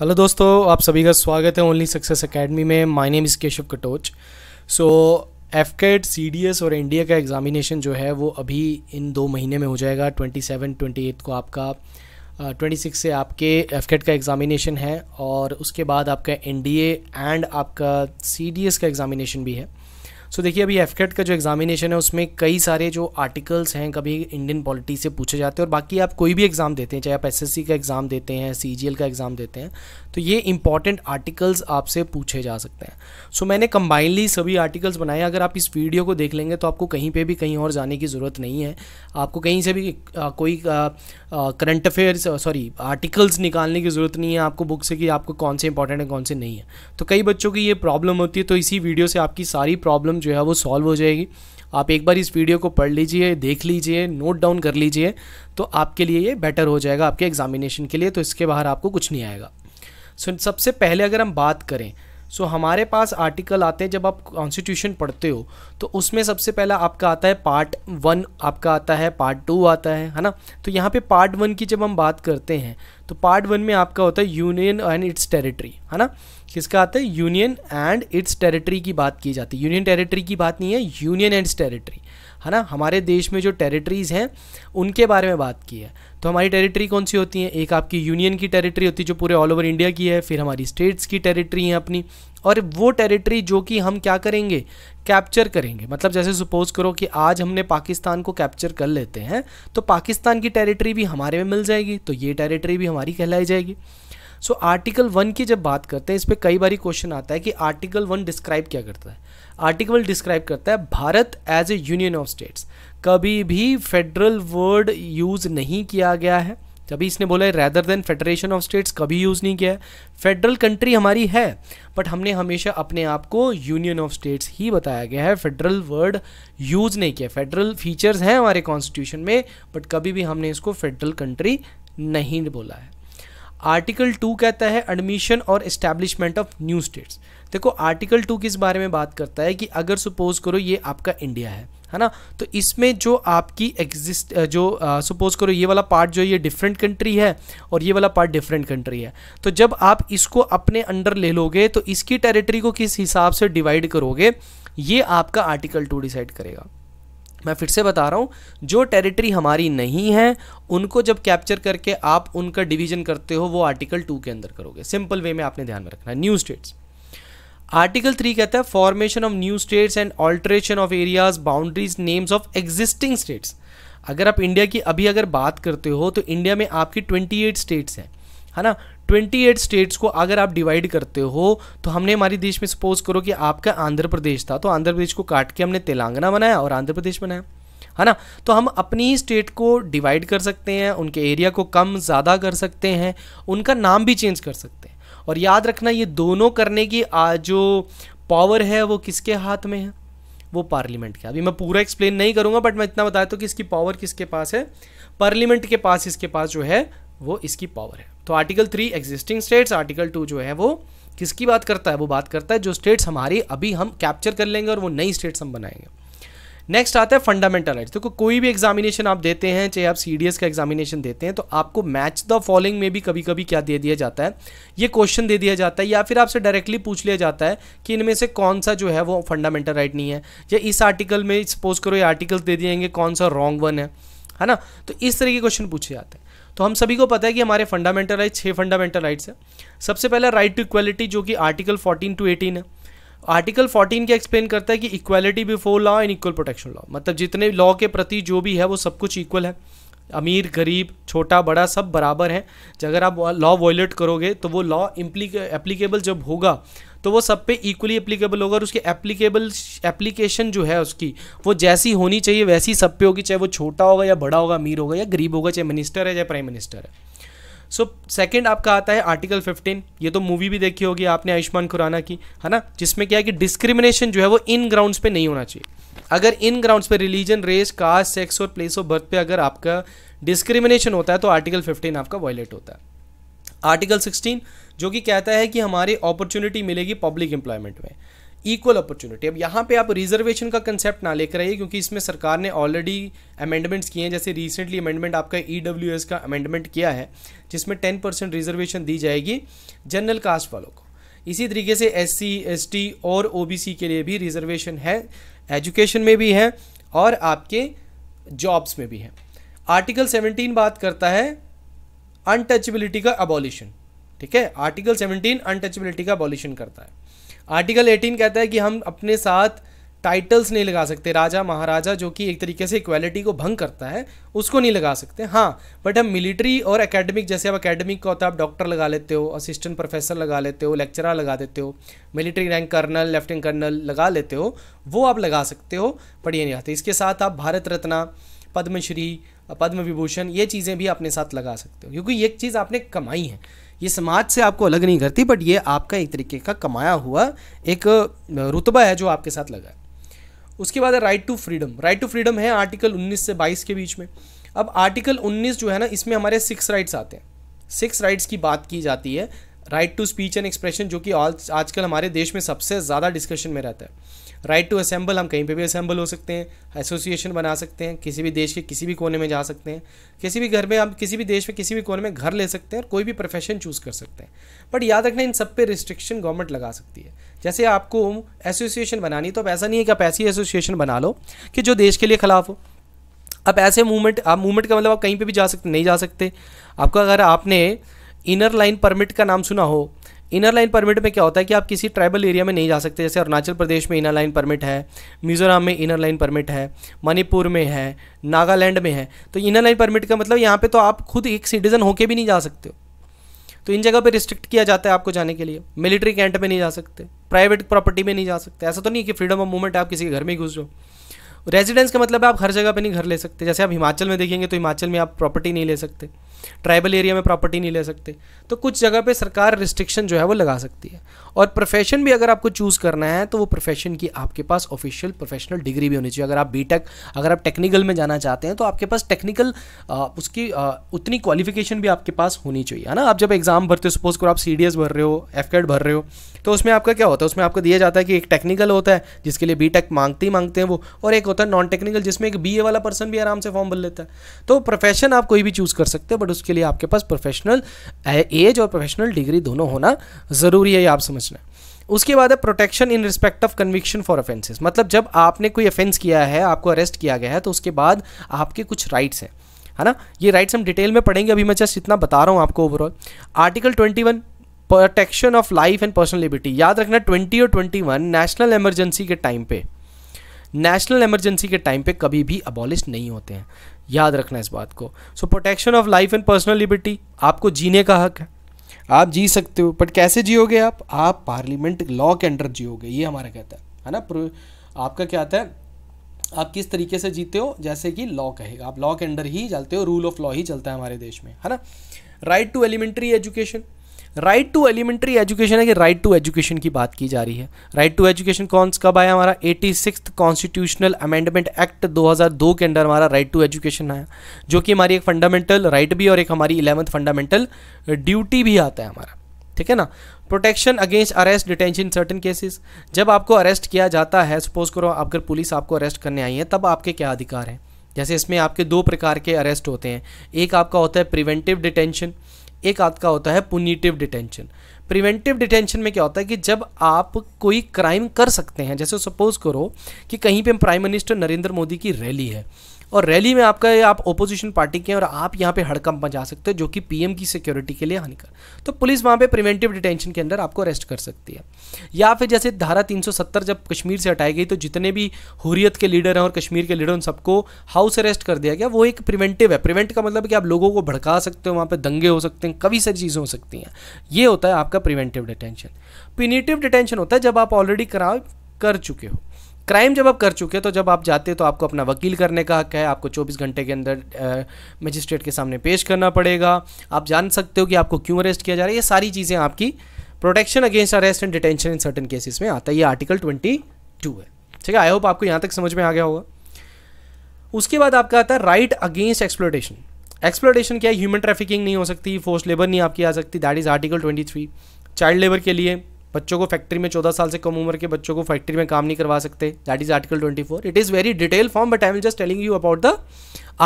hello दोस्तों आप सभी का स्वागत है ओनली सक्सेस एकेडमी में my name is Keshav Katoch so F CAT C D S और इंडिया का एग्ज़ामिनेशन जो है वो अभी इन दो महीने में हो जाएगा ट्वेंटी सेवन ट्वेंटी एट को आपका ट्वेंटी सिक्स से आपके एफ कैट e का एग्ज़ामिनेशन है और उसके बाद आपका एन डी एंड आपका सी डी एस का एग्ज़ामिनेशन भी है सो देखिए अभी एफ e का जो एग्जामिनेशन है उसमें कई सारे जो आर्टिकल्स हैं कभी इंडियन पॉलिटी से पूछे जाते हैं और बाकी आप कोई भी एग्ज़ाम देते हैं चाहे आप एसएससी का एग्ज़ाम देते हैं सीजीएल का एग्ज़ाम देते हैं तो ये इंपॉर्टेंट आर्टिकल्स आपसे पूछे जा सकते हैं सो so, मैंने कंबाइनली सभी आर्टिकल्स बनाए अगर आप इस वीडियो को देख लेंगे तो आपको कहीं पर भी कहीं और जाने की ज़रूरत नहीं है आपको कहीं से भी आ, कोई करंट अफेयर्स सॉरी आर्टिकल्स निकालने की ज़रूरत नहीं है आपको बुक से कि आपको कौन से इंपॉर्टेंट है कौन से नहीं है तो कई बच्चों की ये प्रॉब्लम होती है तो इसी वीडियो से आपकी सारी प्रॉब्लम जो है वो सॉल्व हो जाएगी आप एक बार इस वीडियो को पढ़ लीजिए देख लीजिए नोट डाउन कर लीजिए तो आपके लिए ये बेटर हो जाएगा आपके एग्जामिनेशन के लिए तो इसके बाहर आपको कुछ नहीं आएगा सो so, सबसे पहले अगर हम बात करें सो so, हमारे पास आर्टिकल आते हैं जब आप कॉन्स्टिट्यूशन पढ़ते हो तो उसमें सबसे पहला आपका आता है पार्ट वन आपका आता है पार्ट टू आता है है ना तो यहाँ पे पार्ट वन की जब हम बात करते हैं तो पार्ट वन में आपका होता है यूनियन एंड इट्स टेरिटरी है ना किसका आता है यूनियन एंड इट्स टेरिटरी की बात की जाती है यूनियन टेरिटरी की बात नहीं है यूनियन एंड इट्स टेरिटरी है ना हमारे देश में जो टेरिटरीज़ हैं उनके बारे में बात की है तो हमारी टेरिटरी कौन सी होती है एक आपकी यूनियन की टेरिटरी होती है जो पूरे ऑल ओवर इंडिया की है फिर हमारी स्टेट्स की टेरिटरी है अपनी और वो टेरिटरी जो कि हम क्या करेंगे कैप्चर करेंगे मतलब जैसे सपोज करो कि आज हमने पाकिस्तान को कैप्चर कर लेते हैं तो पाकिस्तान की टेरिटरी भी हमारे में मिल जाएगी तो ये टेरिटरी भी हमारी कहलाई जाएगी सो आर्टिकल वन की जब बात करते हैं इस पर कई बार क्वेश्चन आता है कि आर्टिकल वन डिस्क्राइब क्या करता है आर्टिकल डिस्क्राइब करता है Bharat as a union of states कभी भी फेडरल वर्ड यूज़ नहीं किया गया है तभी इसने बोला है rather than federation of states कभी यूज़ नहीं किया है फेडरल कंट्री हमारी है बट हमने हमेशा अपने आप को यूनियन ऑफ स्टेट्स ही बताया गया है फेडरल वर्ड यूज़ नहीं किया फेडरल फीचर्स हैं हमारे कॉन्स्टिट्यूशन में बट कभी भी हमने इसको फेडरल कंट्री नहीं बोला है आर्टिकल टू कहता है एडमिशन और एस्टैब्लिशमेंट ऑफ न्यू स्टेट्स देखो आर्टिकल टू किस बारे में बात करता है कि अगर सपोज करो ये आपका इंडिया है है ना तो इसमें जो आपकी एग्जिस्ट जो सपोज करो ये वाला पार्ट जो ये डिफरेंट कंट्री है और ये वाला पार्ट डिफरेंट कंट्री है तो जब आप इसको अपने अंडर ले लोगे तो इसकी टेरिटरी को किस हिसाब से डिवाइड करोगे ये आपका आर्टिकल टू डिसाइड करेगा मैं फिर से बता रहा हूँ जो टेरिटरी हमारी नहीं है उनको जब कैप्चर करके आप उनका डिवीजन करते हो वो आर्टिकल टू के अंदर करोगे सिंपल वे में आपने ध्यान में रखना है न्यू स्टेट्स आर्टिकल थ्री कहता है formation of new states and alteration of areas boundaries names of existing states अगर आप इंडिया की अभी अगर बात करते हो तो इंडिया में आपकी 28 स्टेट्स हैं है ना 28 स्टेट्स को अगर आप डिवाइड करते हो तो हमने हमारे देश में सपोज करो कि आपका आंध्र प्रदेश था तो आंध्र प्रदेश को काट के हमने तेलंगाना बनाया और आंध्र प्रदेश बनाया है ना तो हम अपनी स्टेट को डिवाइड कर सकते हैं उनके एरिया को कम ज़्यादा कर सकते हैं उनका नाम भी चेंज कर सकते हैं और याद रखना ये दोनों करने की जो पावर है वो किसके हाथ में है वो पार्लियामेंट के अभी मैं पूरा एक्सप्लेन नहीं करूँगा बट मैं इतना बताया हूँ कि इसकी पावर किसके पास है पार्लियामेंट के पास इसके पास जो है वो इसकी पावर है तो article three existing states article two जो है वो किसकी बात करता है वो बात करता है जो स्टेट्स हमारी अभी हम कैप्चर कर लेंगे और वो नई स्टेट्स हम बनाएंगे नेक्स्ट आता है फंडामेंटल राइट देखो कोई भी एग्जामिनेशन आप देते हैं चाहे आप सी का एग्जामिनेशन देते हैं तो आपको मैच द फॉलोइंग में भी कभी कभी क्या दे दिया जाता है ये क्वेश्चन दे दिया जाता है या फिर आपसे डायरेक्टली पूछ लिया जाता है कि इनमें से कौन सा जो है वो फंडामेंटल राइट नहीं है या इस आर्टिकल में सपोज करो ये आर्टिकल दे दिएंगे कौन सा रॉन्ग वन है है ना तो इस तरह के क्वेश्चन पूछे जाते हैं तो हम सभी को पता है कि हमारे फंडामेंटल राइट छः फंडामेंटल राइट्स हैं सबसे पहला राइट टू इक्वलिटी जो कि आर्टिकल फोर्टीन टू एटीन है आर्टिकल 14 के एक्सप्लेन करता है कि equality before law and equal protection law मतलब जितने लॉ के प्रति जो भी है वो सब कुछ इक्वल है अमीर गरीब छोटा बड़ा सब बराबर हैं अगर आप लॉ वॉयलेट करोगे तो वो लॉ एप्लीकेबल जब होगा तो वो सब पे इक्वली एप्लीकेबल होगा और उसकी एप्लीकेबल एप्लीकेशन जो है उसकी वो जैसी होनी चाहिए वैसी सब पे होगी चाहे वो छोटा होगा या बड़ा होगा अमीर होगा या गरीब होगा चाहे मिनिस्टर है चाहे प्राइम मिनिस्टर है सो सेकंड आपका आता है आर्टिकल 15 ये तो मूवी भी देखी होगी आपने आयुष्मान खुराना की है ना जिसमें क्या है कि डिस्क्रिमिनेशन जो है वो इन ग्राउंड्स पे नहीं होना चाहिए अगर इन ग्राउंड्स पे रिलीजन रेस कास्ट सेक्स और प्लेस ऑफ बर्थ पे अगर आपका डिस्क्रिमिनेशन होता है तो आर्टिकल 15 आपका वायलेट होता है आर्टिकल 16 जो कि कहता है कि हमारी अपॉर्चुनिटी मिलेगी पब्लिक एम्प्लॉयमेंट में इक्वल अपॉर्चुनिटी अब यहाँ पे आप रिजर्वेशन का कंसेप्ट ना लेकर आइए क्योंकि इसमें सरकार ने ऑलरेडी अमेंडमेंट्स किए हैं जैसे रिसेंटली अमेंडमेंट आपका ई e का अमेंडमेंट किया है जिसमें टेन परसेंट रिजर्वेशन दी जाएगी जनरल कास्ट वालों को इसी तरीके से एस सी और ओ के लिए भी रिजर्वेशन है एजुकेशन में भी है और आपके जॉब्स में भी है आर्टिकल सेवनटीन बात करता है अनटचबिलिटी का अबॉलिशन ठीक है आर्टिकल सेवनटीन अनटचबिलिटी का अबॉलिशन करता है आर्टिकल 18 कहता है कि हम अपने साथ टाइटल्स नहीं लगा सकते राजा महाराजा जो कि एक तरीके से इक्वालिटी को भंग करता है उसको नहीं लगा सकते हाँ बट हम मिलिट्री और एकेडमिक जैसे आप एकेडमिक का होता है आप डॉक्टर लगा लेते हो असिस्टेंट प्रोफेसर लगा लेते हो लेक्चरर लगा देते हो military rank colonel lieutenant colonel लगा लेते हो वो आप लगा सकते हो पर ये नहीं आते इसके साथ आप भारत रत्ना पद्मश्री पद्म विभूषण ये चीज़ें भी अपने साथ लगा सकते हो क्योंकि ये चीज़ आपने कमाई है ये समाज से आपको अलग नहीं करती बट ये आपका एक तरीके का कमाया हुआ एक रुतबा है जो आपके साथ लगा है उसके बाद है right to freedom right to freedom है आर्टिकल 19 से 22 के बीच में अब आर्टिकल 19 जो है ना इसमें हमारे सिक्स राइट्स आते हैं सिक्स राइट्स की बात की जाती है right to speech and expression जो कि आजकल हमारे देश में सबसे ज़्यादा डिस्कशन में रहता है राइट टू असेंबल हम कहीं पे भी असेंबल हो सकते हैं एसोसिएशन बना सकते हैं किसी भी देश के किसी भी कोने में जा सकते हैं किसी भी घर में हम किसी भी देश में किसी भी कोने में घर ले सकते हैं और कोई भी प्रोफेशन चूज़ कर सकते हैं बट याद रखना इन सब पे रिस्ट्रिक्शन गवर्नमेंट लगा सकती है जैसे आपको एसोसिएशन बनानी तो अब ऐसा नहीं है कि आप ऐसी एसोसिएशन बना लो कि जो देश के लिए खिलाफ हो अब ऐसे मूवमेंट आप मूवमेंट का मतलब आप कहीं पर भी जा सकते नहीं जा सकते आपका अगर आपने इनर लाइन परमिट का नाम सुना हो इनर लाइन परमिट में क्या होता है कि आप किसी ट्राइबल एरिया में नहीं जा सकते जैसे अरुणाचल प्रदेश में इनर लाइन परमिट है मिजोरम में इनर लाइन परमिट है मणिपुर में है नागालैंड में है तो इनर लाइन परमिट का मतलब यहाँ पे तो आप खुद एक सिटीज़न होके भी नहीं जा सकते हो तो इन जगह पे रिस्ट्रिक्ट किया जाता है आपको जाने के लिए मिलिट्री कैंट में नहीं जा सकते प्राइवेट प्रॉपर्टी में नहीं जा सकते ऐसा तो नहीं कि फ्रीडम ऑफ मूवमेंट आप किसी के घर में घुस जाओ रेजिडेंस का मतलब है आप हर जगह पर नहीं घर ले सकते जैसे आप हिमाचल में देखेंगे तो हिमाचल में आप प्रॉपर्टी नहीं ले सकते ट्राइबल एरिया में प्रॉपर्टी नहीं ले सकते तो कुछ जगह पे सरकार रिस्ट्रिक्शन जो है वो लगा सकती है और प्रोफेशन भी अगर आपको चूज़ करना है तो वो प्रोफेशन की आपके पास ऑफिशियल प्रोफेशनल डिग्री भी होनी चाहिए अगर आप बी अगर आप टेक्निकल में जाना चाहते हैं तो आपके पास टेक्निकल उसकी उतनी क्वालिफिकेशन भी आपके पास होनी चाहिए है ना आप जब एग्ज़ाम भरते हो सपोज करो आप सी भर रहे हो एफ भर रहे हो तो उसमें आपका क्या होता है उसमें आपको दिया जाता है कि एक टेक्निकल होता है जिसके लिए बी टेक मांगते ही मांगते हैं वो और एक होता है नॉन टेक्निकल जिसमें एक बी वाला पर्सन भी आराम से फॉर्म भर लेता है तो प्रोफेशन आप कोई भी चूज़ कर सकते हैं बट उसके लिए आपके पास प्रोफेशनल एज और प्रोफेशनल डिग्री दोनों होना ज़रूरी है ये आप समझना उसके बाद है protection in respect of conviction for offences मतलब जब आपने कोई ऑफेंस किया है आपको अरेस्ट किया गया है तो उसके बाद आपके कुछ राइट्स हैं है ना ये राइट्स हम डिटेल में पढ़ेंगे अभी मैं जस्ट इतना बता रहा हूँ आपको overall article twenty one protection of life and personal liberty याद रखना ट्वेंटी और ट्वेंटी वन नेशनल इमरजेंसी के टाइम पे नेशनल इमरजेंसी के टाइम पे कभी भी अबॉलिश नहीं होते हैं याद रखना इस बात को so protection of life and personal liberty आपको जीने का हक है आप जी सकते हो बट कैसे जियोगे आप आप पार्लियामेंट लॉ के अंडर जियोगे ये हमारा कहता है है ना आपका क्या आता है आप किस तरीके से जीते हो जैसे कि लॉ कहेगा आप लॉ के अंडर ही चलते हो रूल ऑफ लॉ ही चलता है हमारे देश में है ना right to elementary education right to elementary education है कि राइट टू एजुकेशन की बात की जा रही है राइट टू एजुकेशन कौन कब आया हमारा eighty six constitutional amendment act 2002 के अंडर हमारा राइट टू एजुकेशन आया जो कि हमारी एक फंडामेंटल राइट right भी और एक हमारी इलेवंथ फंडामेंटल ड्यूटी भी आता है हमारा ठीक है ना protection against arrest detention certain cases जब आपको अरेस्ट किया जाता है सपोज करो अगर पुलिस आपको अरेस्ट करने आई है तब आपके क्या अधिकार हैं जैसे इसमें आपके दो प्रकार के अरेस्ट होते हैं एक आपका होता है प्रिवेंटिव डिटेंशन एक आपका होता है पुनीटिव डिटेंशन प्रिवेंटिव डिटेंशन में क्या होता है कि जब आप कोई क्राइम कर सकते हैं जैसे सपोज करो कि कहीं पे प्राइम मिनिस्टर नरेंद्र मोदी की रैली है और रैली में आपका आप ओपोजिशन पार्टी के हैं और आप यहाँ पे हड़कंप मचा सकते हो जो कि पीएम की सिक्योरिटी के लिए हानिकारक तो पुलिस वहाँ पे प्रिवेंटिव डिटेंशन के अंदर आपको अरेस्ट कर सकती है या फिर जैसे धारा 370 जब कश्मीर से हटाई गई तो जितने भी हुरियत के लीडर हैं और कश्मीर के लीडर उन सबको हाउस अरेस्ट कर दिया गया वो एक प्रिवेंटिव है प्रिवेंट का मतलब कि आप लोगों को भड़का सकते हो वहाँ पर दंगे हो सकते हैं कभी सारी चीज़ें हो सकती हैं ये होता है आपका प्रिवेंटिव डिटेंशन पिनिटिव डिटेंशन होता है जब आप ऑलरेडी करा कर चुके हो क्राइम जब आप कर चुके हैं तो जब आप जाते तो आपको अपना वकील करने का हक है आपको 24 घंटे के अंदर मजिस्ट्रेट के सामने पेश करना पड़ेगा आप जान सकते हो कि आपको क्यों अरेस्ट किया जा रहा है ये सारी चीज़ें आपकी protection against arrest and detention in certain cases में आता है ये आर्टिकल ट्वेंटी टू है ठीक है आई होप आपको यहाँ तक समझ में आ गया होगा उसके बाद आपका आता है राइट अगेंस्ट एक्सप्लोटेशन एक्सप्लोटेशन क्या है ह्यूमन ट्रैफिकिंग नहीं हो सकती फोर्स लेबर नहीं आपकी आ सकती that is article twenty three child labour के लिए बच्चों को फैक्ट्री में चौदह साल से कम उम्र के बच्चों को फैक्ट्री में काम नहीं करवा सकते that is article twenty four it is very detail form but I am just telling you about the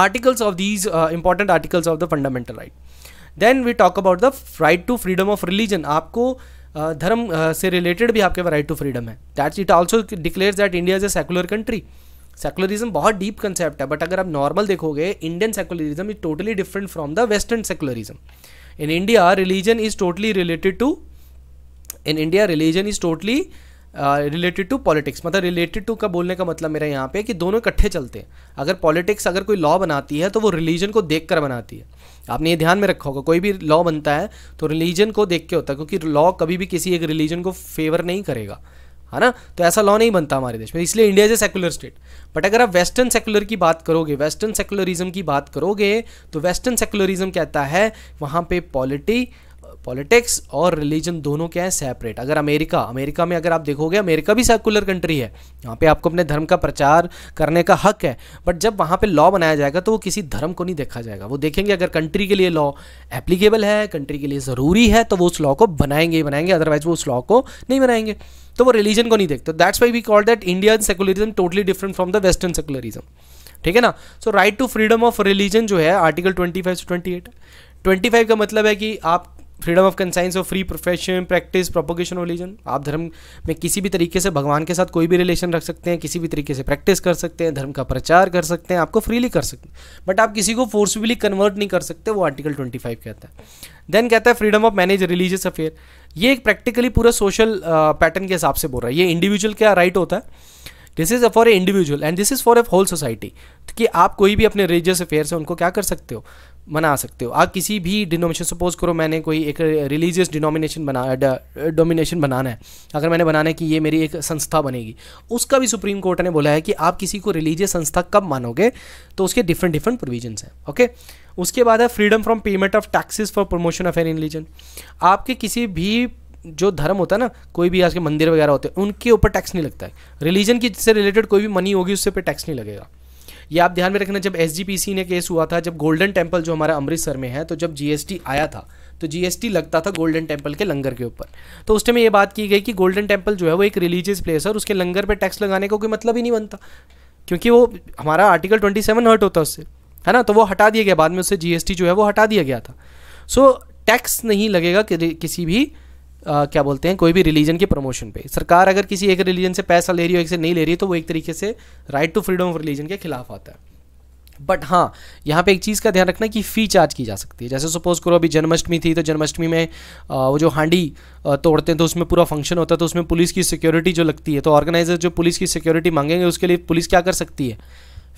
articles of these important articles of the fundamental right then we talk about the right to freedom of religion आपको uh, धर्म uh, से related भी आपके right to freedom है that's it also declare that India is a secular country secularism बहुत deep concept है but अगर आप नॉर्मल देखोगे Indian secularism is totally different from the western secularism in India religion is totally related to in India religion is totally related to politics मतलब related to का बोलने का मतलब मेरा यहाँ पे कि दोनों इकट्ठे चलते हैं अगर पॉलिटिक्स अगर कोई लॉ बनाती है तो वो रिलीजन को देख कर बनाती है आपने ये ध्यान में रखा होगा कोई भी लॉ बनता है तो रिलीजन को देख के होता है क्योंकि लॉ कभी भी किसी एक रिलीजन को फेवर नहीं करेगा है ना तो ऐसा लॉ नहीं बनता हमारे देश में इसलिए India is a secular state but अगर आप वेस्टर्न सेकुलर की बात करोगे वेस्टर्न सेकुलरिज्म की बात करोगे तो वेस्टर्न सेकुलरिज्म कहता है वहाँ पे पॉलिटी पॉलिटिक्स और रिलीजन दोनों क्या है सेपरेट अगर अमेरिका अमेरिका में अगर आप देखोगे अमेरिका भी सेकुलर कंट्री है यहाँ पे आपको अपने धर्म का प्रचार करने का हक है बट जब वहाँ पे लॉ बनाया जाएगा तो वो किसी धर्म को नहीं देखा जाएगा वो देखेंगे अगर कंट्री के लिए लॉ एप्लीकेबल है कंट्री के लिए ज़रूरी है तो वो उस लॉ को बनाएंगे ही बनाएंगे अदरवाइज वो उस लॉ को नहीं बनाएंगे तो वो रिलीजन को नहीं देखते that's why we call that Indian secularism totally different from the western secularism ठीक है ना so right to freedom of religion जो है आर्टिकल ट्वेंटी फाइव से ट्वेंटी एट ट्वेंटी फाइव का मतलब है कि आप फ्रीडम ऑफ कंसाइंस और free profession practice propagation religion आप धर्म में किसी भी तरीके से भगवान के साथ कोई भी रिलेशन रख सकते हैं किसी भी तरीके से प्रैक्टिस कर सकते हैं धर्म का प्रचार कर सकते हैं आपको फ्रीली कर सकते हैं बट आप किसी को फोर्सफुली कन्वर्ट नहीं कर सकते वो आर्टिकल ट्वेंटी फाइव कहता है देन कहता है freedom of manage religious affair ये एक प्रैक्टिकली पूरा सोशल पैटर्न के हिसाब से बोल रहा है ये इंडिविजुअल क्या राइट होता है this is a for a individual and this is for a whole society कि आप कोई भी अपने रिलीजियस अफेयर से उनको क्या कर सकते हो मना सकते हो आप किसी भी डिनोमिनेशन सपोज करो मैंने कोई एक रिलीजियस डिनोमिनेशन बना डोमिनेशन बनाना है अगर मैंने बनाना है कि ये मेरी एक संस्था बनेगी उसका भी सुप्रीम कोर्ट ने बोला है कि आप किसी को रिलीजियस संस्था कब मानोगे तो उसके डिफरेंट डिफरेंट प्रोविजन हैं ओके उसके बाद है freedom from payment of taxes for promotion of an religion आपके किसी भी जो धर्म होता है ना कोई भी आज के मंदिर वगैरह होते हैं उनके ऊपर टैक्स नहीं लगता है रिलीजन की से रिलेटेड कोई भी मनी होगी उससे पे टैक्स नहीं लगेगा ये आप ध्यान में रखना जब एस ने केस हुआ था जब गोल्डन टेम्पल जो हमारा अमृतसर में है तो जब जी आया था तो जीएसटी लगता था गोल्डन टेम्पल के लंगर के ऊपर तो उस टाइम ये बात की गई कि गोल्डन टेम्पल जो है वो एक रिलीजियस प्लेस है और उसके लंगर पर टैक्स लगाने का कोई मतलब ही नहीं बनता क्योंकि वो हमारा आर्टिकल ट्वेंटी सेवन हर्ट होता उससे है ना तो वो हटा दिया गया बाद में उससे जीएसटी जो है वो हटा दिया गया था सो so, टैक्स नहीं लगेगा कि, किसी भी आ, क्या बोलते हैं कोई भी रिलीजन के प्रमोशन पे सरकार अगर किसी एक रिलीजन से पैसा ले रही हो एक से नहीं ले रही हो तो वो एक तरीके से right to freedom of religion के खिलाफ आता है बट हाँ यहाँ पे एक चीज़ का ध्यान रखना कि फ़ी चार्ज की जा सकती है जैसे सपोज करो अभी जन्माष्टमी थी तो जन्माष्टमी में वो जो हांडी तोड़ते हैं तो उसमें पूरा फंक्शन होता है तो उसमें पुलिस की सिक्योरिटी जो लगती है तो ऑर्गेनाइजर जो पुलिस की सिक्योरिटी मांगेंगे उसके लिए पुलिस क्या कर सकती है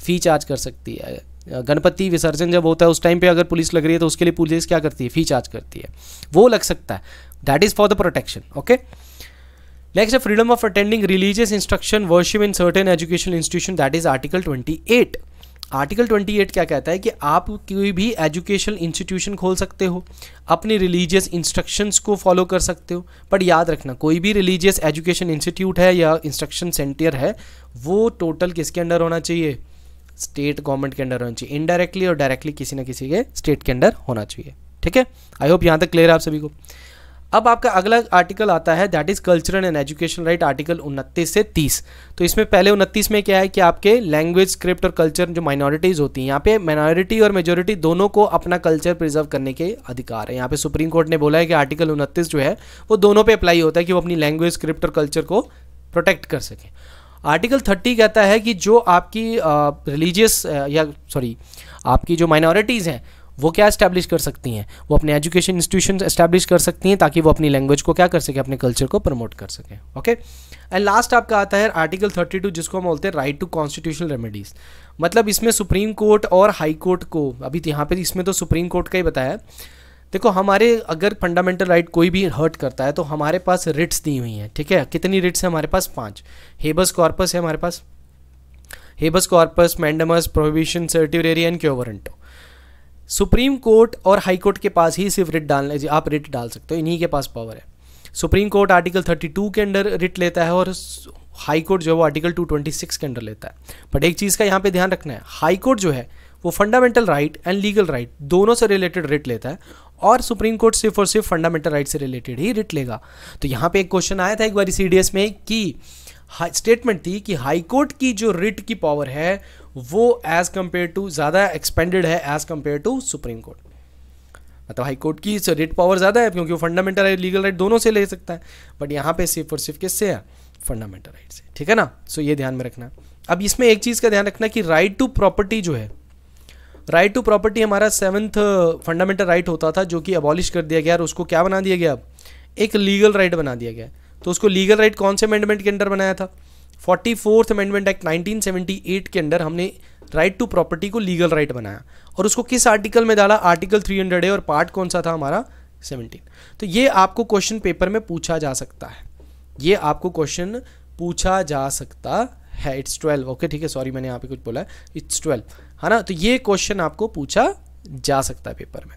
फ़ी चार्ज कर सकती है गणपति विसर्जन जब होता है उस टाइम पे अगर पुलिस लग रही है तो उसके लिए पुलिस क्या करती है फी चार्ज करती है वो लग सकता है that is for the protection okay next है freedom of attending religious instruction worship in certain education institution that is article eight article 28 क्या कहता है कि आप कोई भी एजुकेशनल इंस्टीट्यूशन खोल सकते हो अपनी रिलीजियस इंस्ट्रक्शंस को फॉलो कर सकते हो बट याद रखना कोई भी रिलीजियस एजुकेशन इंस्टीट्यूट है या इंस्ट्रक्शन सेंटर है वो टोटल किसके अंडर होना चाहिए स्टेट गवर्नमेंट के अंडर होना चाहिए इनडायरेक्टली और डायरेक्टली किसी ना किसी के स्टेट के अंडर होना चाहिए ठीक है आई होप यहाँ तक क्लियर है आप सभी को अब आपका अगला आर्टिकल आता है that is cultural and education right article उनतीस से तीस तो इसमें पहले उनतीस में क्या है कि आपके लैंग्वेज स्क्रिप्ट और कल्चर जो माइनॉरिटीज़ होती हैं यहाँ पे माइनॉरिटी और मेजोरिटी दोनों को अपना कल्चर प्रिजर्व करने के अधिकार है यहाँ पे सुप्रीम कोर्ट ने बोला है कि आर्टिकल उनतीस जो है वो दोनों पे अप्लाई होता है कि वो अपनी लैंग्वेज स्क्रिप्ट और कल्चर को प्रोटेक्ट कर सकें आर्टिकल थर्टी कहता है कि जो आपकी रिलीजियस या सॉरी आपकी जो माइनॉरिटीज़ हैं वो क्या इस्टेब्लिश कर सकती हैं वो अपने एजुकेशन इंस्टीट्यूशन इस्टेब्लिश कर सकती हैं ताकि वो अपनी लैंग्वेज को क्या कर सके अपने कल्चर को प्रमोट कर सकें ओके एंड लास्ट आपका आता है आर्टिकल 32 जिसको हम बोलते हैं राइट टू कॉन्स्टिट्यूशनल रेमेडीज़ मतलब इसमें सुप्रीम कोर्ट और हाई कोर्ट को अभी तो यहाँ पर इसमें तो सुप्रीम कोर्ट का ही बताया देखो हमारे अगर फंडामेंटल राइट कोई भी हर्ट करता है तो हमारे पास रिट्स दी हुई हैं ठीक है कितनी रिट्स है हमारे पास पांच हेबस कॉर्पस है हमारे पास habeas corpus mandamus prohibition certiorari and quo warranto supreme court और हाई कोर्ट के पास ही सिर्फ रिट डालने आप रिट डाल सकते हो इन्हीं के पास पावर है सुप्रीम कोर्ट आर्टिकल 32 के अंडर रिट लेता है और हाई कोर्ट जो है वो आर्टिकल 226 के अंडर लेता है बट एक चीज़ का यहाँ पे ध्यान रखना है हाई कोर्ट जो है वो fundamental right and legal right दोनों से रिलेटेड रिट लेता है और सुप्रीम कोर्ट सिर्फ और सिर्फ फंडामेंटल राइट से रिलेटेड ही रिट लेगा तो यहाँ पे एक क्वेश्चन आया था एक बार सी में कि स्टेटमेंट थी कि हाई कोर्ट की जो रिट की पावर है वो एज कंपेयर टू ज़्यादा एक्सपेंडेड है as compare to supreme court मतलब हाई कोर्ट की रिट पावर ज़्यादा है क्योंकि वो फंडामेंटल राइट लीगल राइट दोनों से ले सकता है बट यहाँ पे सिर्फ और सिर्फ किससे है फंडामेंटल राइट से ठीक है ना सो so ये ध्यान में रखना अब इसमें एक चीज़ का ध्यान रखना कि राइट टू प्रॉपर्टी जो है राइट टू प्रॉपर्टी हमारा सेवन्थ फंडामेंटल राइट होता था जो कि अबॉलिश कर दिया गया और उसको क्या बना दिया गया अब एक लीगल राइट right बना दिया गया तो उसको लीगल राइट right कौन से अमेंडमेंट के अंडर बनाया था forty fourth amendment act eight के अंडर हमने राइट टू प्रॉपर्टी को लीगल राइट right बनाया और उसको किस आर्टिकल में डाला आर्टिकल 300 है और पार्ट कौन सा था हमारा 17 तो ये आपको क्वेश्चन पेपर में पूछा जा सकता है ये आपको क्वेश्चन पूछा जा सकता है इट्स ट्वेल्व ओके ठीक है सॉरी मैंने यहाँ पे कुछ बोला है इट्स ट्वेल्व है ना तो ये क्वेश्चन आपको पूछा जा सकता है पेपर में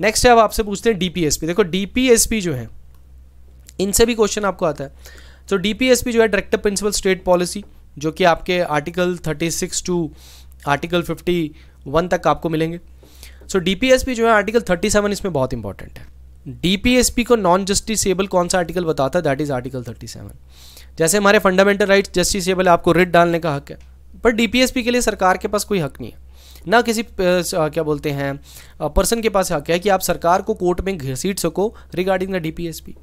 नेक्स्ट है अब आपसे पूछते हैं डीपीएसपी देखो डीपीएसपी जो है इनसे भी क्वेश्चन आपको आता है तो डीपीएसपी जो है डायरेक्टर प्रिंसिपल स्टेट पॉलिसी जो कि आपके article thirty six to article fifty one तक आपको मिलेंगे सो so, डीपीएसपी जो है आर्टिकल थर्टी सेवन इसमें बहुत इंपॉर्टेंट है डीपीएसपी को नॉन जस्टिसेबल कौन सा आर्टिकल बताता है that is article thirty seven जैसे हमारे फंडामेंटल राइट्स जस्टिसेबल आपको रिट डालने का हक है पर डीपीएसपी के लिए सरकार के पास कोई हक नहीं है ना किसी क्या बोलते हैं पर्सन के पास हक है कि आप सरकार को कोर्ट में घसीट सको regarding the DPSP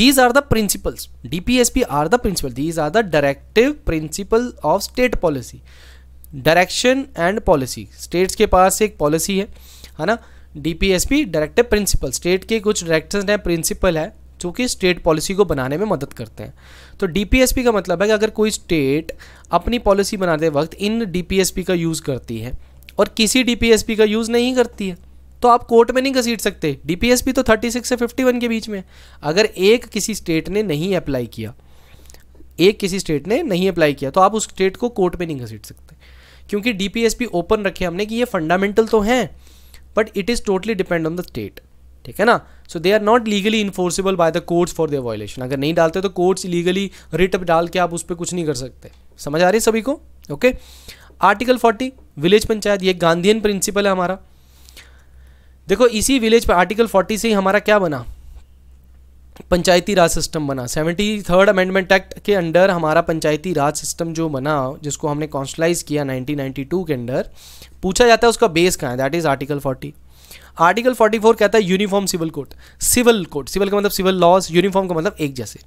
principle D P S P are the principle these are the directive principle of state policy direction and policy states के पास एक पॉलिसी है है ना डीपीएसपी डायरेक्टिव प्रिंसिपल स्टेट के कुछ डायरेक्टर्स है प्रिंसिपल है जो कि स्टेट पॉलिसी को बनाने में मदद करते हैं तो डीपीएसपी का मतलब है कि अगर कोई स्टेट अपनी पॉलिसी बनाते वक्त इन डीपीएसपी का यूज़ करती है और किसी डीपीएसपी का यूज़ नहीं करती है तो आप कोर्ट में नहीं घसीट सकते डीपीएसपी तो 36 से 51 के बीच में अगर एक किसी स्टेट ने नहीं अप्लाई किया एक किसी स्टेट ने नहीं अप्लाई किया तो आप उस स्टेट को कोर्ट में नहीं घसीट सकते क्योंकि डीपीएसपी ओपन रखे हमने कि ये फंडामेंटल तो हैं but it is totally depend on the state ठीक है ना so they are not legally enforceable by the courts for their violation अगर नहीं डालते तो कोर्ट्स लीगली रिट डाल के आप उस पर कुछ नहीं कर सकते समझ आ रही है सभी को okay article forty village panchayat ये गांधीयन प्रिंसिपल है हमारा देखो इसी विलेज पर आर्टिकल फोर्टी से ही हमारा क्या बना पंचायती राज सिस्टम बना सेवेंटी थर्ड अमेंडमेंट एक्ट के अंडर हमारा पंचायती राज सिस्टम जो बना जिसको हमने कॉन्स्टलाइज किया 1992 के अंडर पूछा जाता है उसका बेस कहाँ है that is article forty article 44 कहता है uniform civil code civil code civil का मतलब सिविल लॉज यूनिफॉर्म का मतलब एक जैसे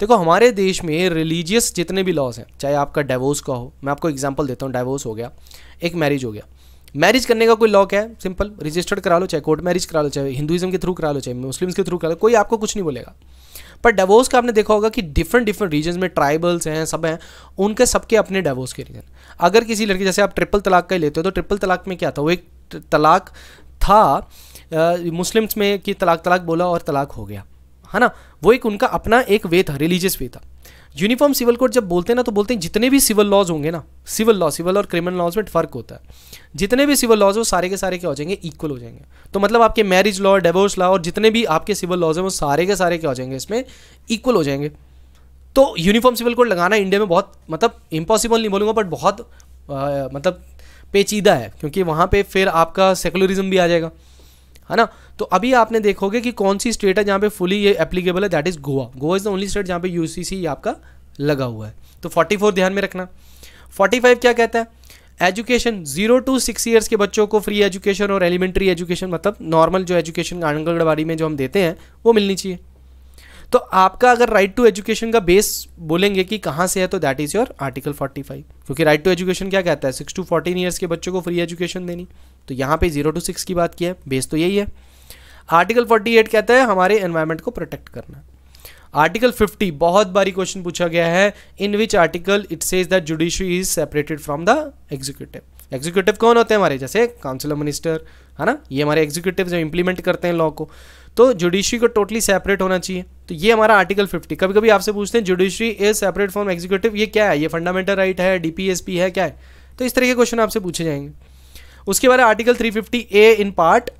देखो हमारे देश में रिलीजियस जितने भी लॉज हैं चाहे आपका डाइवोर्स का हो मैं आपको एग्जाम्पल देता हूँ डाइवोर्स हो गया एक मैरिज हो गया मैरिज करने का कोई लॉ क्या है सिंपल रजिस्टर्ड करा लो चाहे कोर्ट मैरिज करा लो चाहे हिंदुइज्म के थ्रू करा लो चाहे मुस्लिम्स के थ्रू करा लो कोई आपको कुछ नहीं बोलेगा पर डेवोर्स का आपने देखा होगा कि डिफरेंट डिफरेंट रीजन में ट्राइबल्स हैं सब हैं उनके सबके अपने डेवोर्स के रीजन अगर किसी लड़की जैसे आप ट्रिपल तलाक का ही लेते हो तो ट्रिपल तलाक में क्या था वो एक तलाक था मुस्लिम्स में कि तलाक तलाक बोला और तलाक हो गया है ना वो एक उनका अपना एक वे था रिलीजियस वे था यूनिफॉर्म सिविल कोड जब बोलते हैं ना तो बोलते हैं जितने भी सिविल लॉज होंगे ना सिविल लॉ सिविल और क्रिमिनल लॉज में फ़र्क होता है जितने भी सिविल लॉज हो सारे के सारे क्या हो जाएंगे इक्वल हो जाएंगे तो मतलब आपके मैरिज लॉ डिवोर्स लॉ और जितने भी आपके सिविल लॉज हैं वो सारे के सारे क्या हो जाएंगे इसमें इक्वल हो जाएंगे तो यूनिफॉर्म सिविल कोड लगाना इंडिया में बहुत मतलब इम्पॉसिबल नहीं बोलूँगा बट बहुत आ, मतलब पेचीदा है क्योंकि वहाँ पे फिर आपका सेकुलरिज्म भी आ जाएगा है ना तो अभी आपने देखोगे कि कौन सी स्टेट है जहाँ पे फुली ये एप्लीकेबल है that is Goa Goa is the only state जहाँ पे सी आपका लगा हुआ है तो 44 ध्यान में रखना 45 क्या कहता है education zero to six years के बच्चों को फ्री एजुकेशन और एलिमेंट्री एजुकेशन मतलब नॉर्मल जो एजुकेशन आंगनबाड़ी में जो हम देते हैं वो मिलनी चाहिए तो आपका अगर राइट टू एजुकेशन का बेस बोलेंगे कि कहाँ से है तो दैट इज़ योर आर्टिकल 45 क्योंकि राइट टू एजुकेशन क्या कहता है सिक्स टू फोर्टीन ईयर्स के बच्चों को फ्री एजुकेशन देनी तो यहाँ पे जीरो टू सिक्स की बात की है बेस तो यही है आर्टिकल 48 कहता है हमारे एनवायरमेंट को प्रोटेक्ट करना आर्टिकल 50 बहुत बारी क्वेश्चन पूछा गया है in which article it says that judiciary is separated from the executive executive कौन होते हैं हमारे जैसे काउंसिलर मिनिस्टर है ना ये हमारे एग्जीक्यूटिव जो इंप्लीमेंट करते हैं लॉ को तो जुडिशरी को टोटली सेपरेट होना चाहिए तो ये हमारा आर्टिकल 50 कभी कभी आपसे पूछते हैं judiciary is separate from executive ये क्या है ये फंडामेंटल राइट है डीपीएसपी है क्या है तो इस तरह के क्वेश्चन आपसे पूछे जाएंगे उसके बाद article three A in part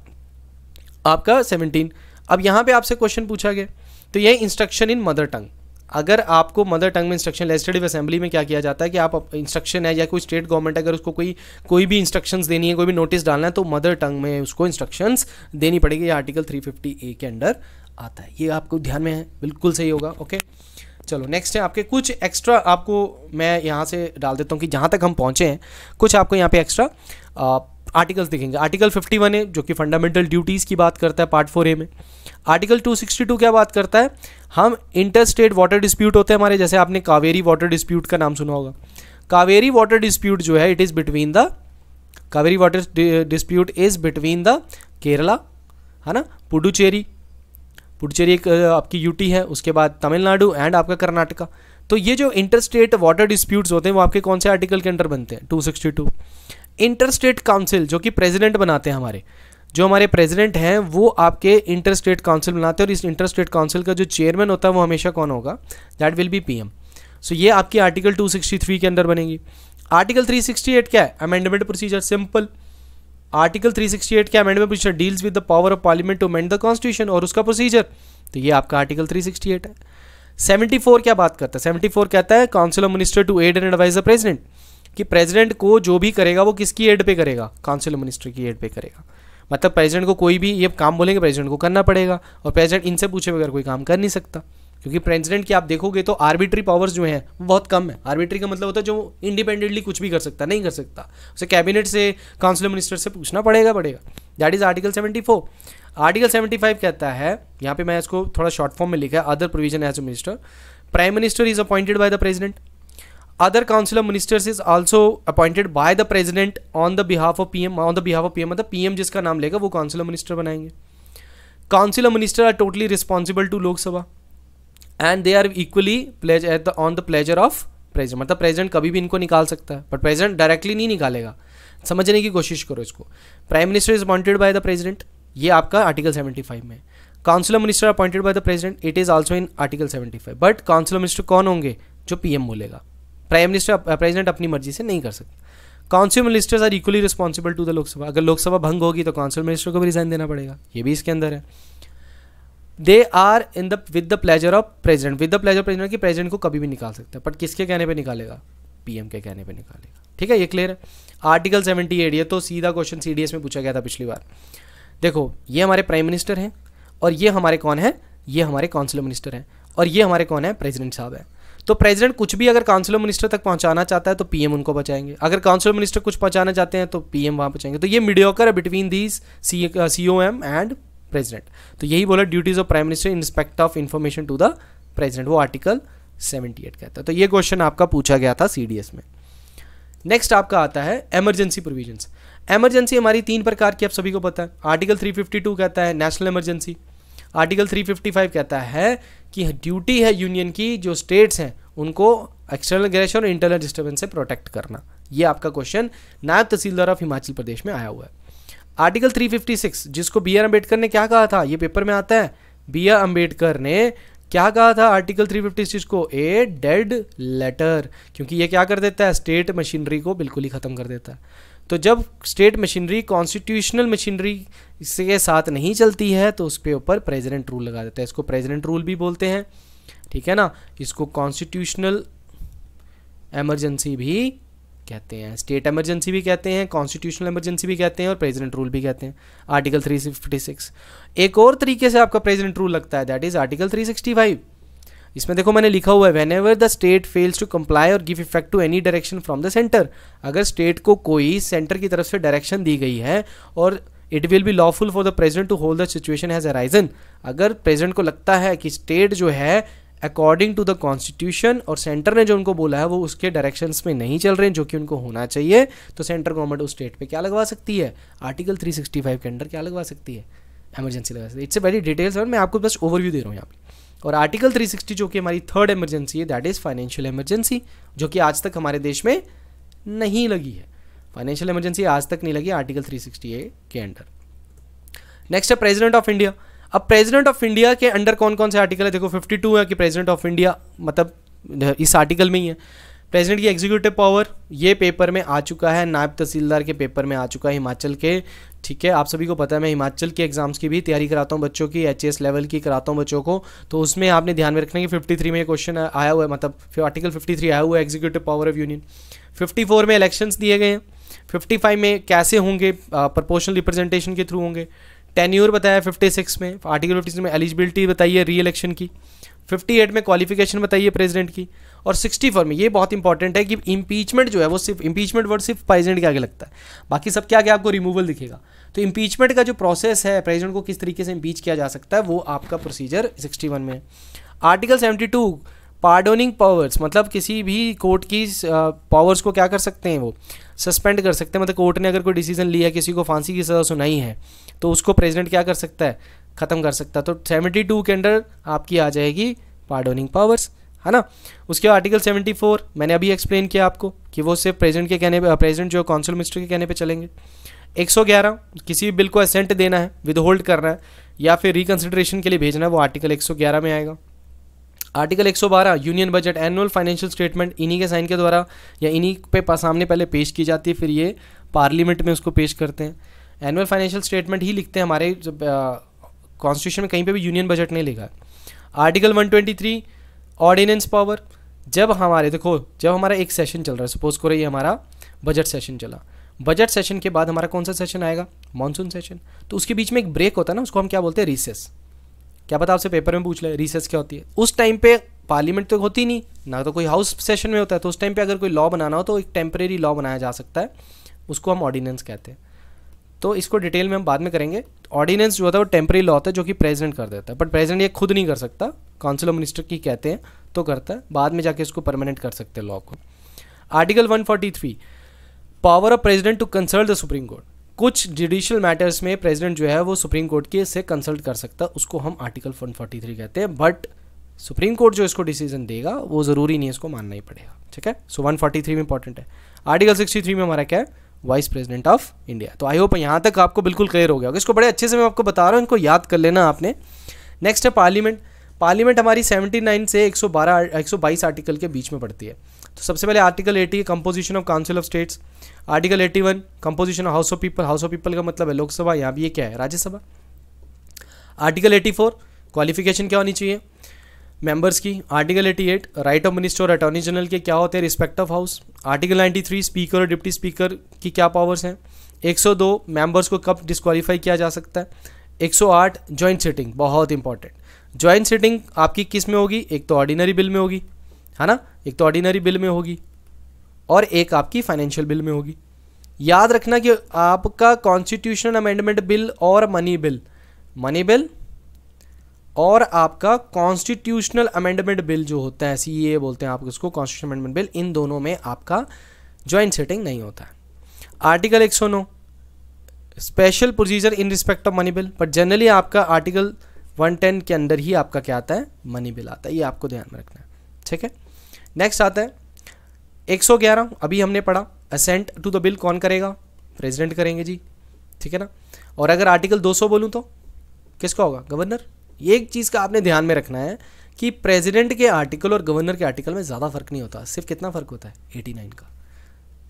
आपका सेवनटीन अब यहाँ पे आपसे क्वेश्चन पूछा गया तो यही इंस्ट्रक्शन इन मदर टंग अगर आपको मदर टंग में इंस्ट्रक्शन लेजिस्लेटिव असेंबली में क्या किया जाता है कि आप इंस्ट्रक्शन है या कोई स्टेट गवर्नमेंट अगर उसको कोई कोई भी इंस्ट्रक्शंस देनी है कोई भी नोटिस डालना है तो मदर टंग में उसको इंस्ट्रक्शंस देनी पड़ेगी ये आर्टिकल 350 ए के अंडर आता है ये आपको ध्यान में है बिल्कुल सही होगा ओके चलो नेक्स्ट है आपके कुछ एक्स्ट्रा आपको मैं यहाँ से डाल देता हूँ कि जहाँ तक हम पहुँचे हैं कुछ आपको यहाँ पे एक्स्ट्रा आर्टिकल्स देखेंगे आर्टिकल 51 है जो कि फंडामेंटल ड्यूटीज़ की बात करता है पार्ट फोर ए में आर्टिकल 262 क्या बात करता है हम इंटर स्टेट वाटर डिस्प्यूट होते हैं हमारे जैसे आपने कावेरी वाटर डिस्प्यूट का नाम सुना होगा कावेरी वाटर डिस्प्यूट जो है it is between the Kaveri water dispute is between the Kerala है ना पुडुचेरी पुडुचेरी एक आपकी यूटी है उसके बाद तमिलनाडु एंड आपका कर्नाटका तो ये जो इंटर स्टेट वाटर डिस्प्यूट्स होते हैं वो आपके कौन से आर्टिकल के अंडर बनते हैं two sixty two inter state council जो कि प्रेसिडेंट बनाते हैं हमारे जो हमारे प्रेसिडेंट हैं वो आपके इंटर स्टेट काउंसिल बनाते हैं और इस इंटर स्टेट काउंसिल का जो चेयरमैन होता है वो हमेशा कौन होगा that will be PM so ये आपकी आर्टिकल 263 के अंदर बनेगी आर्टिकल 368 क्या है अमेंडमेंट प्रोसीजर सिंपल आर्टिकल 368 क्या amendment procedure deals with the power of parliament to amend the constitution और उसका प्रोसीजर तो ये आपका आर्टिकल 368 है 74 क्या बात करता है 74 कहता है council of minister to aid and advise the president कि प्रेसिडेंट को जो भी करेगा वो किसकी एड पे करेगा काउंसिल मिनिस्टर की एड पे करेगा मतलब प्रेसिडेंट को कोई भी ये काम बोलेंगे प्रेसिडेंट को करना पड़ेगा और प्रेसिडेंट इनसे पूछे बगैर कोई काम कर नहीं सकता क्योंकि प्रेसिडेंट की आप देखोगे तो आर्बिट्री पावर्स जो हैं वो बहुत कम है आर्बिट्री का मतलब होता है जो इंडिपेंडेंटली कुछ भी कर सकता नहीं कर सकता उसे कैबिनेट से काउंसिल मिनिस्टर से पूछना पड़ेगा पड़ेगा that is article seventy four article seventy five कहता है यहाँ पे मैं इसको थोड़ा शॉर्ट फॉर्म में लिखा है other provision as a minister prime minister is appointed by the president other council of ministers is also appointed by the president on the behalf of pm on the behalf of pm मतलब pm जिसका नाम लेगा वो council of minister बनाएंगे council of minister are totally responsible to lok sabha and they are equally pledge at the on the pleasure of president मतलब president कभी भी इनको निकाल सकता है but president directly नहीं निकालेगा समझने की कोशिश करो इसको prime minister is appointed by the president ये आपका आर्टिकल 75 में council minister appointed by the president it is also in article 75 but council minister कौन होंगे जो पीएम बोलेगा प्राइम मिनिस्टर प्रेजिडेंट अपनी मर्जी से नहीं कर सकता council ministers are equally responsible to the Lok Sabha अगर लोकसभा भंग होगी तो काउंसिल मिनिस्टर को भी रिजाइन देना पड़ेगा ये भी इसके अंदर है they are in the with the pleasure of president with the pleasure president की प्रेजिडेंट को कभी भी निकाल सकता है बट किसके कहने पर निकालेगा पीएम के कहने पर निकालेगा ठीक है ये क्लियर है आर्टिकल सेवेंटी एट ये तो सीधा क्वेश्चन सी में पूछा गया था पिछली बार देखो ये हमारे प्राइम मिनिस्टर हैं और ये हमारे कौन है ये हमारे काउंसिल मिनिस्टर हैं और ये हमारे कौन है प्रेजिडेंट साहब हैं तो प्रेसिडेंट कुछ भी अगर काउंसिल मिनिस्टर तक पहुंचाना चाहता है तो पीएम उनको बचाएंगे अगर काउंसिल मिनिस्टर कुछ पहुंचाना चाहते हैं तो पीएम वहां पहुंचाएंगे तो ये मीडियोकर है between these C O M and president तो यही बोला duties of prime minister inspect of information to the president वो आर्टिकल सेवेंटी एट कहता है तो ये क्वेश्चन आपका पूछा गया था सी में नेक्स्ट आपका आता है एमरजेंसी प्रोविजन्स एमरजेंसी हमारी तीन प्रकार की आप सभी को पता है आर्टिकल 352 कहता है नेशनल एमरजेंसी आर्टिकल 355 कहता है कि ड्यूटी है यूनियन की जो स्टेट्स हैं उनको एक्सटर्नल ग्रेशन और इंटरनल डिस्टर्बेंस से प्रोटेक्ट करना ये आपका क्वेश्चन नायब तहसीलदार ऑफ हिमाचल प्रदेश में आया हुआ है आर्टिकल 356 जिसको बी आर अम्बेडकर ने क्या कहा था ये पेपर में आता है बी आर अम्बेडकर ने क्या कहा था आर्टिकल 356 को ए डेड लेटर क्योंकि ये क्या कर देता है स्टेट मशीनरी को बिल्कुल ही ख़त्म कर देता है तो जब स्टेट मशीनरी कॉन्स्टिट्यूशनल मशीनरी के साथ नहीं चलती है तो उसके ऊपर प्रेजिडेंट रूल लगा देता है इसको प्रेजिडेंट रूल भी बोलते हैं ठीक है ना इसको कॉन्स्टिट्यूशनल एमरजेंसी भी कहते हैं स्टेट एमरजेंसी भी कहते हैं कॉन्स्टिट्यूशनल एमरजेंसी भी कहते हैं और प्रेजिडेंट रूल भी कहते हैं आर्टिकल 356 एक और तरीके से आपका प्रेजिडेंट रूल लगता है दैट इज आर्टिकल 365 इसमें देखो मैंने लिखा हुआ है whenever the state fails to comply और give effect to any direction from the centre अगर स्टेट को कोई सेंटर की तरफ से डायरेक्शन दी गई है और it will be lawful for the president to hold the situation has arisen अगर प्रेजिडेंट को लगता है कि स्टेट जो है अकॉर्डिंग टू द कॉन्स्टिट्यूशन और सेंटर ने जो उनको बोला है वो उसके डायरेक्शंस में नहीं चल रहे हैं जो कि उनको होना चाहिए तो सेंटर गवर्नमेंट उस स्टेट पे क्या लगवा सकती है आर्टिकल 365 के अंडर क्या लगवा सकती है एमरजेंसी लगा सकती है इट्स ए वेरी डिटेल्स और मैं आपको बस ओवरव्यू दे रहा हूँ यहाँ पर और आर्टिकल 360 जो कि हमारी थर्ड इमरजेंसी है दैट इज़ फाइनेंशियल इमरजेंसी जो कि आज तक हमारे देश में नहीं लगी है फाइनेंशियल इमरजेंसी आज तक नहीं लगी आर्टिकल 360 ए के अंडर नेक्स्ट है प्रेजिडेंट ऑफ इंडिया अब प्रेजिडेंट ऑफ इंडिया के अंडर कौन कौन से आर्टिकल है देखो 52 है कि प्रेजिडेंट ऑफ इंडिया मतलब इस आर्टिकल में ही है प्रेसिडेंट की एग्जीक्यूटिव पावर ये पेपर में आ चुका है नायब तहसीलदार के पेपर में आ चुका है हिमाचल के ठीक है आप सभी को पता है मैं हिमाचल के एग्जाम्स की भी तैयारी कराता हूँ बच्चों की एच लेवल की कराता हूँ बच्चों को तो उसमें आपने ध्यान में रखना कि 53 में क्वेश्चन आया हुआ है मतलब आर्टिकल 53 आया हुआ है एग्जीक्यूटिव पावर ऑफ यूनियन 54 में इलेक्शंस दिए गए हैं 55 में कैसे होंगे प्रपोर्शनल रिप्रेजेंटेशन के थ्रू होंगे टेन्यूर बताया 56 में आर्टिकल फिफ्टी में एलिजिबिलिटी बताइए री इलेक्शन की 58 में क्वालिफिकेशन बताइए प्रेसिडेंट की और 64 में ये बहुत इंपॉर्टेंट है कि इम्पीचमेंट जो है वो सिर्फ इम्पीचमेंट वर्ड सिर्फ प्रेसिडेंट के आगे लगता है बाकी सब क्या आगे आपको रिमूवल दिखेगा तो इम्पीचमेंट का जो प्रोसेस है प्रेजिडेंट को किस तरीके से इम्पीच किया जा सकता है वो आपका प्रोसीजर वन में है आर्टिकल टू पार्डोनिंग पावर्स मतलब किसी भी कोर्ट की पावर्स को क्या कर सकते हैं वो सस्पेंड कर सकते हैं मतलब कोर्ट ने अगर कोई डिसीजन लिया किसी को फांसी की सज़ा सुनाई है तो उसको प्रेसिडेंट क्या कर सकता है ख़त्म कर सकता तो सेवेंटी टू के अंडर आपकी आ जाएगी पार्डोनिंग पावर्स है ना उसके बाद आर्टिकल 74 मैंने अभी एक्सप्लेन किया आपको कि वो सिर्फ प्रेजेंट के कहने पर प्रेजेंट जो काउंसिल मिनिस्टर के कहने पे चलेंगे 111 किसी भी बिल को असेंट देना है विद होल्ड करना है या फिर रिकन्सिडरेशन के लिए भेजना है वो आर्टिकल एक में आएगा article 112 union budget annual financial statement इन्हीं के साइन के द्वारा या इन्हीं पे सामने पहले पेश की जाती है फिर ये पार्लियामेंट में उसको पेश करते हैं एनुअल फाइनेंशियल स्टेटमेंट ही लिखते हैं हमारे जब कॉन्स्टिट्यूशन में कहीं पे भी यूनियन बजट नहीं लिखा आर्टिकल 123 ऑर्डिनेंस पावर जब हमारे देखो जब हमारा एक सेशन चल रहा है सपोज करो ये हमारा बजट सेशन चला बजट सेशन के बाद हमारा कौन सा सेशन आएगा मानसून सेशन तो उसके बीच में एक ब्रेक होता है ना उसको हम क्या बोलते हैं रिसेस क्या पता आपसे पेपर में पूछ ले रिसेस क्या होती है उस टाइम पे पार्लियामेंट तो होती नहीं ना तो कोई हाउस सेशन में होता है तो उस टाइम पे अगर कोई लॉ बनाना हो तो एक टेम्परेरी लॉ बनाया जा सकता है उसको हम ऑर्डिनेंस कहते हैं तो इसको डिटेल में हम बाद में करेंगे ऑर्डिनेंस जो होता है वो टेम्प्रेरी लॉ होता है जो कि प्रेजिडेंट कर देता है बट प्रेजिडेंट ये खुद नहीं कर सकता काउंसिल ऑफ मिनिस्टर की कहते हैं तो करता है बाद में जाके इसको परमानेंट कर सकते हैं लॉ को article 143 power of president to consult the supreme court कुछ जुडिशियल मैटर्स में प्रेजिडेंट जो है वो सुप्रीम कोर्ट के से कंसल्ट कर सकता है उसको हम आर्टिकल 143 कहते हैं बट सुप्रीम कोर्ट जो इसको डिसीजन देगा वो ज़रूरी नहीं है इसको मानना ही पड़ेगा ठीक है सो so, 143 में इंपॉर्टेंट है आर्टिकल 63 में हमारा क्या है वाइस प्रेसिडेंट ऑफ इंडिया तो आई होप यहाँ तक आपको बिल्कुल क्लियर हो गया होगा इसको बड़े अच्छे से मैं आपको बता रहा हूँ इनको याद कर लेना आपने नेक्स्ट है पार्लियामेंट पार्लियामेंट हमारी 79 से 112 122 आर्टिकल के बीच में पड़ती है तो सबसे पहले article 80 composition of council of states article 81 composition of house of people house of people का मतलब है लोकसभा यहाँ भी ये क्या है राज्यसभा आर्टिकल 84 क्वालिफिकेशन क्या होनी चाहिए मेंबर्स की आर्टिकल 88 राइट ऑफ मिनिस्टर और अटॉर्नी जनरल के क्या होते हैं respect of house article 93 speaker और डिप्टी स्पीकर की क्या पावर्स हैं 102 मेंबर्स को कब डिस्कालीफाई किया जा सकता है 108 जॉइंट सिटिंग बहुत इंपॉर्टेंट जॉइंट सिटिंग आपकी किस में होगी एक तो ऑर्डिनरी बिल में होगी है ना एक तो ऑर्डिनरी बिल में होगी और एक आपकी फाइनेंशियल बिल में होगी याद रखना कि आपका कॉन्स्टिट्यूशनल अमेंडमेंट बिल और मनी बिल मनी बिल और आपका कॉन्स्टिट्यूशनल अमेंडमेंट बिल जो होता है सी बोलते हैं आप उसको कॉन्स्टिट्यूशन अमेंडमेंट बिल इन दोनों में आपका ज्वाइंट सेटिंग नहीं होता आर्टिकल एक सौ नौ special procedure in respect of money bill but generally आपका आर्टिकल 110 के अंदर ही आपका क्या आता है मनी बिल आता है ये आपको ध्यान में रखना है ठीक है नेक्स्ट आता है 111 अभी हमने पढ़ा असेंट टू द बिल कौन करेगा प्रेसिडेंट करेंगे जी ठीक है ना और अगर आर्टिकल 200 बोलूँ तो किसका होगा गवर्नर ये एक चीज़ का आपने ध्यान में रखना है कि प्रेसिडेंट के आर्टिकल और गवर्नर के आर्टिकल में ज़्यादा फर्क नहीं होता सिर्फ कितना फ़र्क होता है 89 का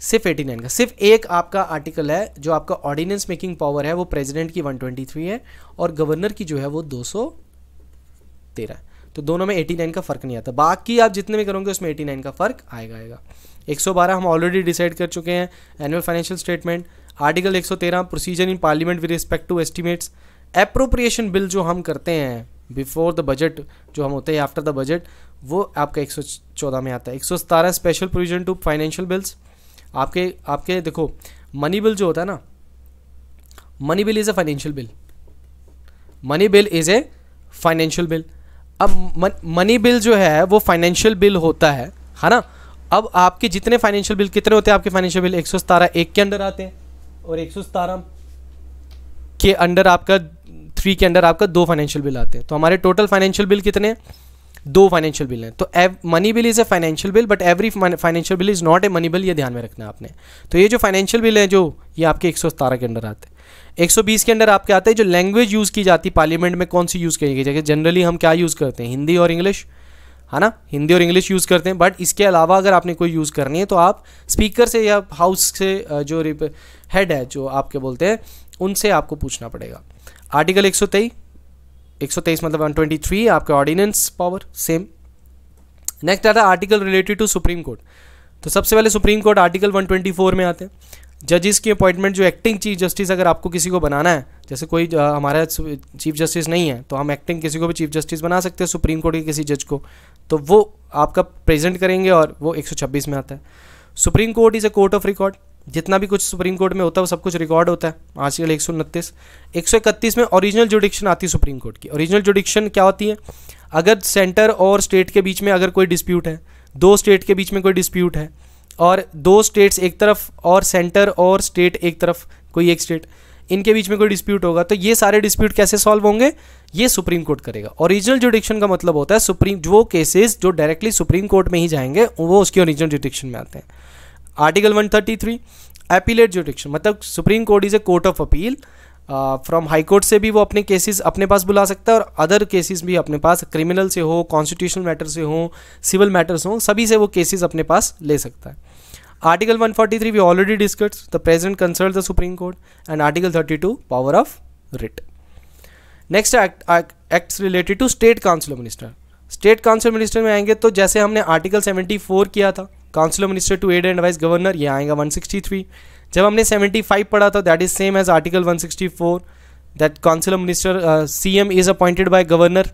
सिर्फ 89 का सिर्फ एक आपका आर्टिकल है जो आपका ऑर्डिनेंस मेकिंग पावर है वो प्रेसिडेंट की 123 है और गवर्नर की जो है वो 213 तो दोनों में 89 का फ़र्क नहीं आता बाकी आप जितने भी करोगे उसमें 89 का फ़र्क आएगा आएगा 112 हम ऑलरेडी डिसाइड कर चुके हैं annual financial statement article 113 procedure in parliament with respect to estimates appropriation bill जो हम करते हैं बिफोर द बजट जो हम होते हैं आफ्टर द बजट वो आपका एक सौ चौदह में आता है एक सौ special provision to financial bills आपके आपके देखो मनी बिल जो होता है ना money bill is a financial bill money bill is a financial bill अब मनी बिल जो है वो फाइनेंशियल बिल होता है है ना अब आपके जितने फाइनेंशियल बिल कितने होते हैं आपके फाइनेंशियल बिल एक सौ सतारह एक के अंडर आते हैं और एक सौ सतारह के अंडर आपका थ्री के अंडर आपका दो फाइनेंशियल बिल आते हैं तो हमारे टोटल फाइनेंशियल बिल कितने दो फाइनेंशियल बिल हैं तो money bill is a financial bill but every financial bill is not a money bill ये ध्यान में रखना है आपने तो ये जो फाइनेंशियल बिल है जो ये आपके एक के अंडर आते हैं 120 के अंडर आपके आते हैं जो लैंग्वेज यूज़ की जाती है पार्लियामेंट में कौन सी यूज़ की जाएगी जनरली हम क्या यूज़ करते हैं हिंदी और इंग्लिश है ना हिंदी और इंग्लिश यूज़ करते हैं बट इसके अलावा अगर आपने कोई यूज़ करनी है तो आप स्पीकर से या हाउस से जो हेड है जो आपके बोलते हैं उनसे आपको पूछना पड़ेगा आर्टिकल एक सौ तेईस एक सौ तेईस मतलब वन ट्वेंटी थ्री आपका ऑर्डिनेंस पावर सेम नेक्स्ट आता है article related to supreme court तो सबसे पहले सुप्रीम कोर्ट आर्टिकल 124 में आते हैं जजेस की अपॉइंटमेंट जो एक्टिंग चीफ जस्टिस अगर आपको किसी को बनाना है जैसे कोई हमारा चीफ जस्टिस नहीं है तो हम एक्टिंग किसी को भी चीफ जस्टिस बना सकते हैं सुप्रीम कोर्ट के किसी जज को तो वो आपका प्रेजेंट करेंगे और वो 126 में आता है supreme court is a court of record जितना भी कुछ सुप्रीम कोर्ट में होता है वो सब कुछ रिकॉर्ड होता है आजकल एक सौ उनतीस एक सौ इकतीस में ओरिजिनल जुडिक्शन आती है सुप्रीम कोर्ट की ओरिजिनल जुडिक्शन क्या होती है अगर सेंटर और स्टेट के बीच में अगर कोई डिस्प्यूट है दो स्टेट के बीच में कोई डिस्प्यूट है और दो स्टेट्स एक तरफ और सेंटर और स्टेट एक तरफ कोई एक स्टेट इनके बीच में कोई डिस्प्यूट होगा तो ये सारे डिस्प्यूट कैसे सॉल्व होंगे ये सुप्रीम कोर्ट करेगा ओरिजिनल जुडिक्शन का मतलब होता है सुप्रीम जो केसेस जो डायरेक्टली सुप्रीम कोर्ट में ही जाएंगे वो उसके ओरिजिनल जुडिक्शन में आते हैं आर्टिकल 133 अपीलेट जोडिक्शन मतलब supreme court is a court of appeal from high court से भी वो अपने केसेस अपने पास बुला सकता है और अदर केसेस भी अपने पास क्रिमिनल से हो कॉन्स्टिट्यूशनल मैटर से हो सिविल मैटर्स हो सभी से वो केसेस अपने पास ले सकता है article 143 we already discuss the present concern the supreme court and article 32 power of writ next act acts related to state council minister state council minister में आएंगे तो जैसे हमने आर्टिकल 74 किया था council minister to aid and vice governor ये आएगा 163 जब हमने 75 पढ़ा था that is same as article 164 that council minister C M is appointed bye governor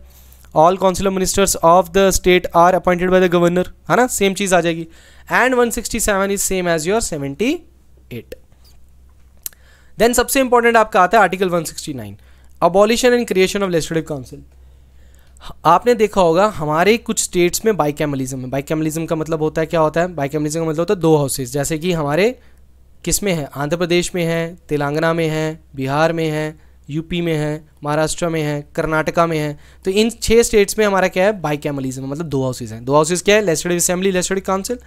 all councillor ministers of the state are appointed by the governor है ना same चीज़ आ जाएगी and 167 is same as your seventy eight then सबसे important आपका आता है article 169 abolition and creation of legislative council आपने देखा होगा हमारे कुछ स्टेट्स में बाई कैमलिज्म है कैमलिज्म का मतलब होता है क्या होता है बाई कैमलिज्म का मतलब होता है दो हाउसेज जैसे कि हमारे किस में है आंध्र प्रदेश में है तेलंगाना में है बिहार में है यूपी में है महाराष्ट्र में है कर्नाटका में है तो इन छः स्टेट्स में हमारा क्या है बाई कैमलिज्म मतलब दो हाउसेज हैं दो हाउसेज क्या है लेजिस्लेटिव असेंबली लेजिस्लेटिव काउंसिल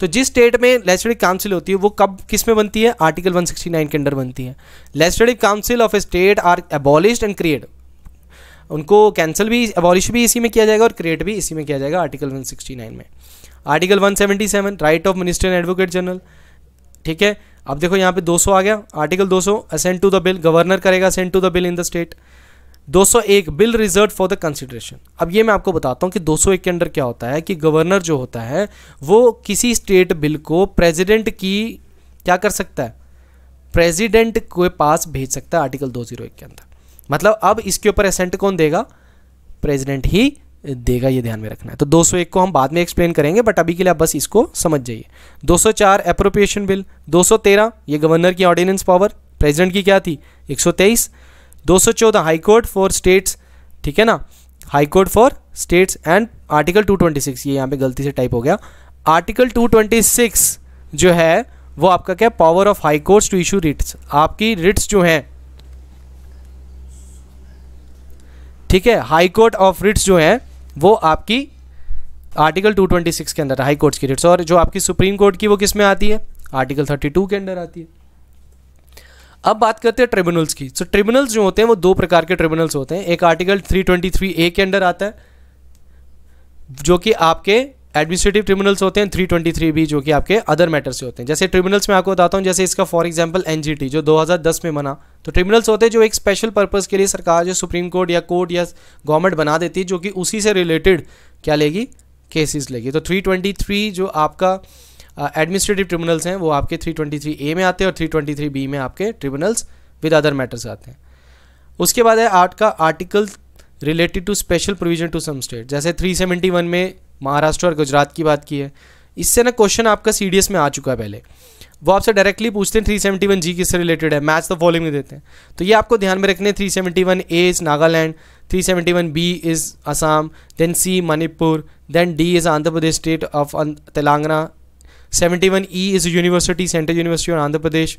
तो जिस स्टेट में लेजिस्लेटिव काउंसिल होती है वो कब किस में बनती है आर्टिकल 169 के अंडर बनती है legislative council of a state are abolished and create उनको कैंसिल भी अबॉलिश भी इसी में किया जाएगा और क्रिएट भी इसी में किया जाएगा आर्टिकल 169 में article 177 right of minister and advocate general ठीक है अब देखो यहाँ पे 200 आ गया आर्टिकल 200 सौ assent to the bill governor करेगा assent to the bill in the state 201 bill reserve for the consideration अब ये मैं आपको बताता हूँ कि 201 के अंडर क्या होता है कि गवर्नर जो होता है वो किसी स्टेट बिल को प्रेसिडेंट की क्या कर सकता है प्रेसिडेंट के पास भेज सकता है आर्टिकल दो के अंदर मतलब अब इसके ऊपर असेंट कौन देगा प्रेसिडेंट ही देगा ये ध्यान में रखना है तो 201 को हम बाद में एक्सप्लेन करेंगे बट अभी के लिए आप बस इसको समझ जाइए 204 अप्रोप्रिएशन बिल 213 ये गवर्नर की ऑर्डिनेंस पावर प्रेसिडेंट की क्या थी 123 214 हाई कोर्ट फॉर स्टेट्स ठीक है ना high court for states and article 226 ये यहाँ पे गलती से टाइप हो गया आर्टिकल 226 जो है वो आपका क्या power of high to issue writs आपकी रिट्स जो हैं ठीक है हाई कोर्ट ऑफ रिट्स जो है वो आपकी आर्टिकल 226 के अंदर हाई कोर्ट्स की रिट्स और जो आपकी सुप्रीम कोर्ट की वो किस में आती है आर्टिकल 32 के अंदर आती है अब बात करते हैं ट्रिब्यूनल्स की सो so, ट्रिब्यूनल्स जो होते हैं वो दो प्रकार के ट्रिब्यूनल्स होते हैं एक आर्टिकल 323 ए के अंडर आता है जो कि आपके एडमिनिस्ट्रेटिव ट्रिब्यूनल्स होते हैं 323 भी जो कि आपके अदर मैटर्स से होते हैं जैसे ट्रिब्यूनल्स में आपको बताता हूँ जैसे इसका फॉर एग्जांपल एनजीटी जो 2010 में बना तो ट्रिब्यूनल्स होते हैं जो एक स्पेशल पर्पज़ के लिए सरकार जो सुप्रीम कोर्ट या कोर्ट या गवर्नमेंट बना देती है जो कि उसी से रिलेटेड क्या लेगी केसेस लेगी तो थ्री जो आपका एडमिनिस्ट्रेटिव ट्रिब्यूनल्स हैं वो आपके थ्री ए में आते हैं और थ्री बी में आपके ट्रिब्यूनल्स विद अदर मैटर्स आते हैं उसके बाद है आर्ट का article related to special provision to some state जैसे 371 में महाराष्ट्र और गुजरात की बात की है इससे ना क्वेश्चन आपका सी में आ चुका है पहले वो आपसे डायरेक्टली पूछते हैं थ्री सेवेंटी वन जी किससे रिलेटेड है मैच तो फॉलोइंग में देते हैं तो ये आपको ध्यान में रखने हैं three seventy one A is Nagaland three seventy one B is Assam then C Manipur then D is Andhra Pradesh state of Telangana seventy one E is university central university of Andhra Pradesh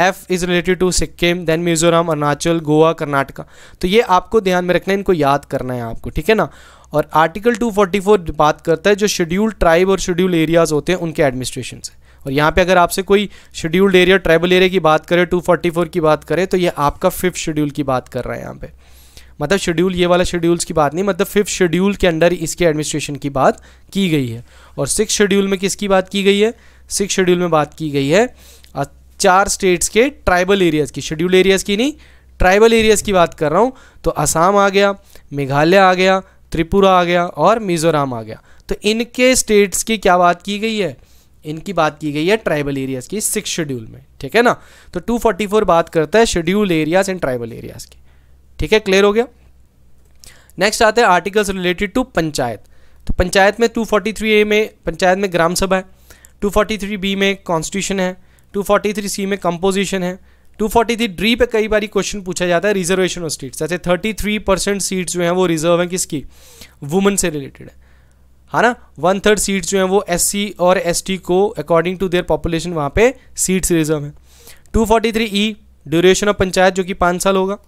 F is related to Sikkim then Mizoram Arunachal Goa Karnataka तो ये आपको ध्यान में रखना है इनको याद करना है आपको ठीक है ना और आर्टिकल 244 बात करता है जो शेड्यूल ट्राइब और शेड्यूल एरियाज़ होते हैं उनके एडमिनिस्ट्रेशन से और यहाँ पे अगर आपसे कोई शेड्यूल्ड एरिया ट्राइबल एरिया की बात करें 244 की बात करें तो ये आपका फिफ्थ शेड्यूल की बात कर रहा है यहाँ पे मतलब शेड्यूल ये वाला शेड्यूल्स की बात नहीं मतलब फिफ्थ शेड्यूल के अंडर इसके एडमिनिस्ट्रेशन की बात की गई है और सिक्स शेड्यूल में किसकी बात की गई है सिक्स शेड्यूल में बात की गई है चार स्टेट्स के ट्राइबल एरियाज़ की शेड्यूल एरियाज़ की नहीं ट्राइबल एरियाज़ की बात कर रहा हूँ तो असम आ गया मेघालय आ गया त्रिपुरा आ गया और मिज़ोरम आ गया तो इनके स्टेट्स की क्या बात की गई है इनकी बात की गई है ट्राइबल एरियाज़ की सिक्स शेड्यूल में ठीक है ना तो 244 बात करता है schedule areas and tribal areas की ठीक है क्लियर हो गया नेक्स्ट आते हैं आर्टिकल्स रिलेटेड टू पंचायत तो पंचायत में 243 ए में पंचायत में ग्राम सभा है 243 बी में कॉन्स्टिट्यूशन है 243 सी में कंपोजिशन है 243 ड्री पे कई बार क्वेश्चन पूछा जाता है reservation of seats thirty 33 percent seats जो हैं वो रिजर्व हैं किसकी वुमेन से रिलेटेड है है हाँ ना वन थर्ड सीट्स जो हैं वो एस और एस को अकॉर्डिंग टू देयर पॉपुलेशन वहाँ पे सीट्स रिजर्व हैं 243 ई ड्यूरेशन ऑफ पंचायत जो कि पाँच साल होगा है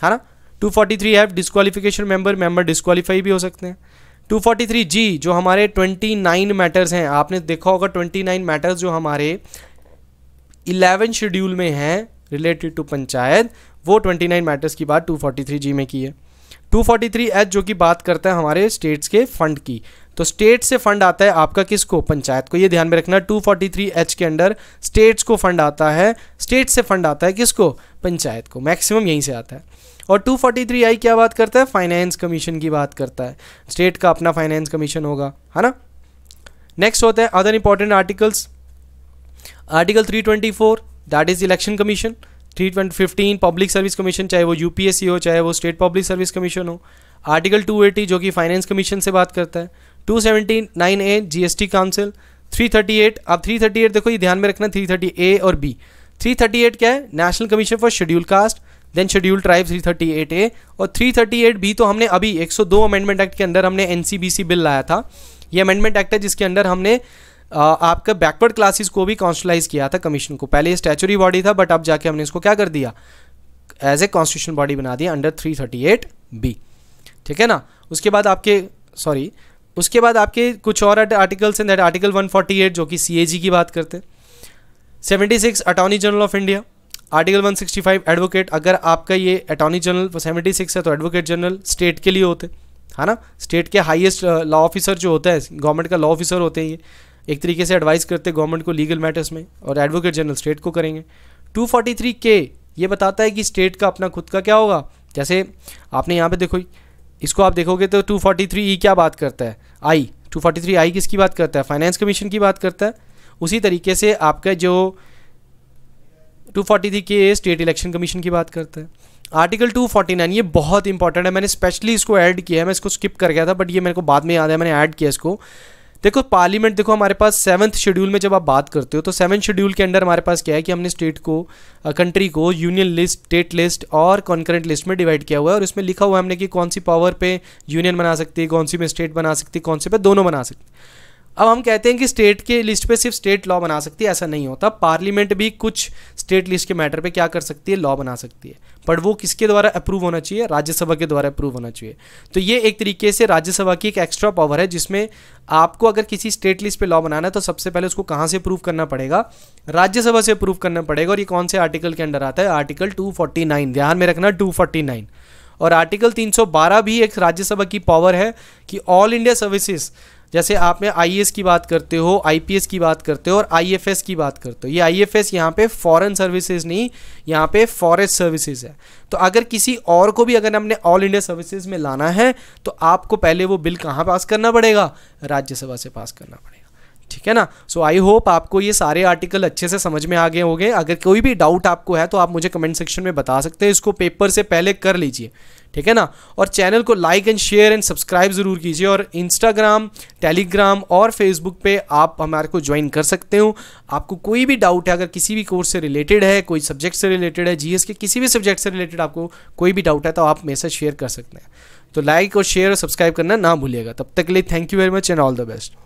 हाँ ना 243 F disqualification member member disqualify भी हो सकते हैं 243 जी जो हमारे 29 मैटर्स हैं आपने देखा होगा 29 मैटर्स जो हमारे इलेवन शेड्यूल में हैं रिलेटेड टू पंचायत वो ट्वेंटी नाइन मैटर्स की बात टू फोर्टी थ्री जी में की है टू फोर्टी थ्री एच जो कि बात करता है हमारे स्टेट्स के फंड की तो स्टेट से फंड आता है आपका किसको पंचायत को ये ध्यान में रखना 243 एच के अंडर स्टेट्स को फंड आता है स्टेट से फंड आता है किसको पंचायत को मैक्सिमम यहीं से आता है और 243 आई क्या बात करता है फाइनेंस कमीशन की बात करता है स्टेट का अपना फाइनेंस कमीशन होगा है ना नेक्स्ट होता है other important articles article 324 that is election commission three fifteen public service commission चाहे वो यूपीएससी हो चाहे वो स्टेट पब्लिक सर्विस कमीशन हो आर्टिकल 280 जो कि फाइनेंस कमीशन से बात करता है नाइन ए जीएसटी काउंसिल 338 अब 338 देखो ये ध्यान में रखना थर्टी ए और बी 338 क्या है national commission for schedule caste then schedule tribe eight A और एट बी तो हमने अभी 102 अमेंडमेंट एक्ट के अंदर हमने एनसीबीसी बिल लाया था ये अमेंडमेंट एक्ट है जिसके अंदर हमने आपका बैकवर्ड क्लासेस को भी कॉन्स्टलाइज किया था कमीशन को पहले ये स्टैचुरी बॉडी था बट अब जाके हमने इसको क्या कर दिया एज ए कॉन्स्टिट्यूशन बॉडी बना दिया अंडर 338 बी ठीक है ना उसके बाद आपके सॉरी उसके बाद आपके कुछ और आर्टिकल्स हैं दैट आर्टिकल 148 जो कि सी की बात करते हैं six attorney general of India article 165 advocate अगर आपका ये अटॉर्नी जनरल 76 है तो एडवोकेट जनरल स्टेट के लिए होते है ना स्टेट के हाईएस्ट लॉ ऑफिसर जो होता है गवर्नमेंट का लॉ ऑफिसर होते हैं ये एक तरीके से एडवाइस करते गवर्नमेंट को लीगल मैटर्स में और एडवोकेट जनरल स्टेट को करेंगे 243 के ये बताता है कि स्टेट का अपना खुद का क्या होगा जैसे आपने यहाँ पे देखो इसको आप देखोगे तो 243 ई e क्या बात करता है आई 243 आई किसकी बात करता है फाइनेंस कमीशन की बात करता है उसी तरीके से आपका जो 243 के स्टेट इलेक्शन कमीशन की बात करता है आर्टिकल 249 ये बहुत इंपॉर्टेंट है मैंने स्पेशली इसको ऐड किया है मैं इसको स्किप कर गया था बट ये मेरे को बाद में याद है मैंने ऐड किया इसको देखो पार्लियामेंट देखो हमारे पास सेवन्थ शेड्यूल में जब आप बात करते हो तो सेवन शेड्यूल के अंडर हमारे पास क्या है कि हमने स्टेट को कंट्री को यूनियन लिस्ट स्टेट लिस्ट और कॉन्करेंट लिस्ट में डिवाइड किया हुआ है और इसमें लिखा हुआ है हमने कि कौन सी पावर पे यूनियन बना सकती है कौन सी में स्टेट बना सकती है कौन सी पे दोनों बना सकती है अब हम कहते हैं कि स्टेट के लिस्ट पे सिर्फ स्टेट लॉ बना सकती है ऐसा नहीं होता पार्लियामेंट भी कुछ स्टेट लिस्ट के मैटर पे क्या कर सकती है लॉ बना सकती है बट वो किसके द्वारा अप्रूव होना चाहिए राज्यसभा के द्वारा अप्रूव होना चाहिए तो ये एक तरीके से राज्यसभा की एक एक्स्ट्रा पावर है जिसमें आपको अगर किसी स्टेट लिस्ट पे लॉ बनाना है तो सबसे पहले उसको कहाँ से अप्रूव करना पड़ेगा राज्यसभा से अप्रूव करना पड़ेगा और ये कौन से आर्टिकल के अंडर आता है आर्टिकल टू ध्यान में रखना टू और आर्टिकल 312 भी एक राज्यसभा की पावर है कि ऑल इंडिया सर्विसेज जैसे आप में आई e की बात करते हो आई की बात करते हो और आई की बात करते हो ये आई एफ यहाँ पे फॉरेन सर्विसेज नहीं यहाँ पे फॉरेस्ट सर्विसेज है तो अगर किसी और को भी अगर हमने ऑल इंडिया सर्विसेज में लाना है तो आपको पहले वो बिल कहाँ पास करना पड़ेगा राज्यसभा से पास करना पड़ेगा ठीक है ना सो आई होप आपको ये सारे आर्टिकल अच्छे से समझ में आ गए होंगे अगर कोई भी डाउट आपको है तो आप मुझे कमेंट सेक्शन में बता सकते हैं इसको पेपर से पहले कर लीजिए ठीक है ना और चैनल को like and share and subscribe ज़रूर कीजिए और इंस्टाग्राम टेलीग्राम और फेसबुक पे आप हमारे को ज्वाइन कर सकते हो आपको कोई भी डाउट है अगर किसी भी कोर्स से रिलेटेड है कोई सब्जेक्ट से रिलेटेड है जीएस के किसी भी सब्जेक्ट से रिलेटेड आपको कोई भी डाउट है तो आप मेरे साथ शेयर कर सकते हैं तो लाइक और शेयर और सब्सक्राइब करना ना भूलिएगा तब तक के लिए thank you very much and all the best